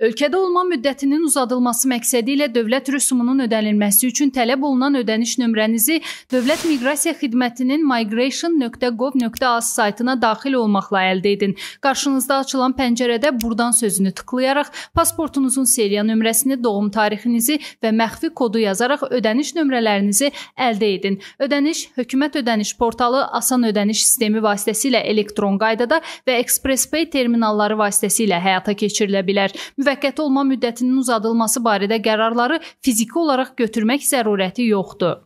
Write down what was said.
Ölkədə olma müddətinin uzadılması məqsədi ilə dövlət rüsumunun ödənilməsi üçün tələb olunan ödəniş nömrənizi Dövlət Miqrasiya Xidmətinin migration.gov.az saytına daxil olmaqla əldə edin. Qarşınızda açılan pəncərədə burdan sözünü tıklayaraq pasportunuzun seriya nömrəsini, doğum tarixinizi və məxfi kodu yazaraq ödəniş nömrələrinizi əldə edin. Ödəniş hökumət ödəniş portalı asan ödəniş sistemi vasitəsilə elektron qaydada və ExpressPay terminalları vasitəsilə həyata keçirilə bilər. Müvə müvəqqəti olma müddətinin uzadılması barədə qərarları fiziki olaraq götürmək zərurəti yoxdur.